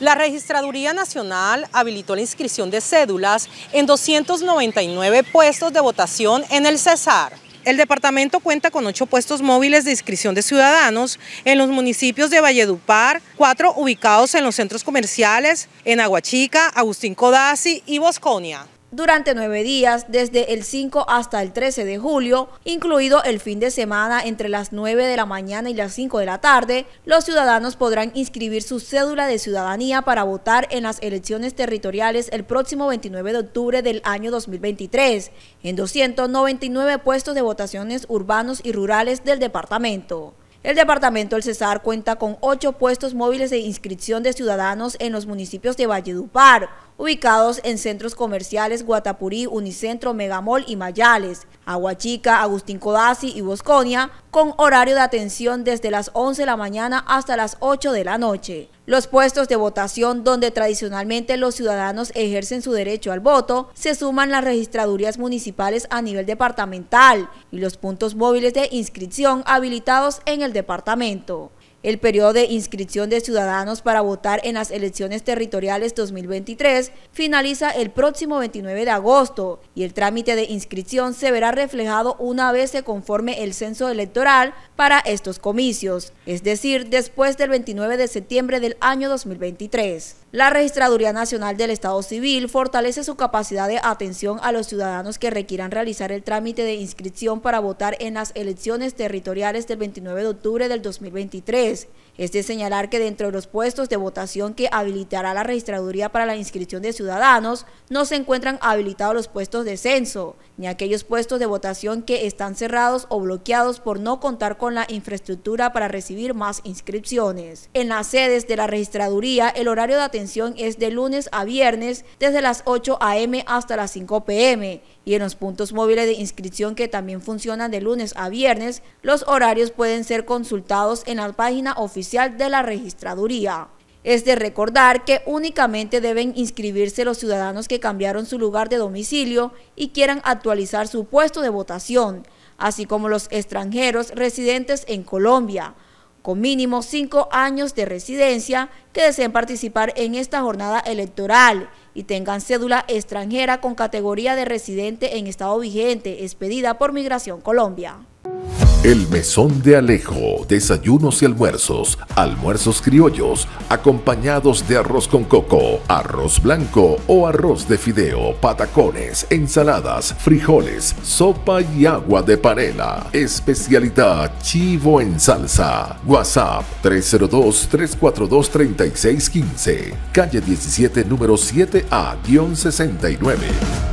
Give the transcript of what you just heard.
La Registraduría Nacional habilitó la inscripción de cédulas en 299 puestos de votación en el Cesar. El departamento cuenta con ocho puestos móviles de inscripción de ciudadanos en los municipios de Valledupar, cuatro ubicados en los centros comerciales, en Aguachica, Agustín Codazzi y Bosconia durante nueve días, desde el 5 hasta el 13 de julio, incluido el fin de semana entre las 9 de la mañana y las 5 de la tarde, los ciudadanos podrán inscribir su cédula de ciudadanía para votar en las elecciones territoriales el próximo 29 de octubre del año 2023, en 299 puestos de votaciones urbanos y rurales del departamento. El departamento del Cesar cuenta con ocho puestos móviles de inscripción de ciudadanos en los municipios de Valledupar, ubicados en centros comerciales Guatapurí, Unicentro, Megamol y Mayales, Aguachica, Agustín Codazzi y Bosconia, con horario de atención desde las 11 de la mañana hasta las 8 de la noche. Los puestos de votación donde tradicionalmente los ciudadanos ejercen su derecho al voto se suman las registradurías municipales a nivel departamental y los puntos móviles de inscripción habilitados en el departamento. El periodo de inscripción de ciudadanos para votar en las elecciones territoriales 2023 finaliza el próximo 29 de agosto y el trámite de inscripción se verá reflejado una vez se conforme el censo electoral para estos comicios, es decir, después del 29 de septiembre del año 2023. La Registraduría Nacional del Estado Civil fortalece su capacidad de atención a los ciudadanos que requieran realizar el trámite de inscripción para votar en las elecciones territoriales del 29 de octubre del 2023 es de señalar que dentro de los puestos de votación que habilitará la registraduría para la inscripción de ciudadanos no se encuentran habilitados los puestos de censo, ni aquellos puestos de votación que están cerrados o bloqueados por no contar con la infraestructura para recibir más inscripciones. En las sedes de la registraduría, el horario de atención es de lunes a viernes desde las 8 a.m. hasta las 5 p.m. y en los puntos móviles de inscripción que también funcionan de lunes a viernes, los horarios pueden ser consultados en la página oficial de la registraduría. Es de recordar que únicamente deben inscribirse los ciudadanos que cambiaron su lugar de domicilio y quieran actualizar su puesto de votación, así como los extranjeros residentes en Colombia, con mínimo cinco años de residencia que deseen participar en esta jornada electoral y tengan cédula extranjera con categoría de residente en estado vigente expedida por Migración Colombia. El Mesón de Alejo, desayunos y almuerzos, almuerzos criollos, acompañados de arroz con coco, arroz blanco o arroz de fideo, patacones, ensaladas, frijoles, sopa y agua de panela. Especialidad chivo en salsa. WhatsApp 302-342-3615. Calle 17, número 7A-69.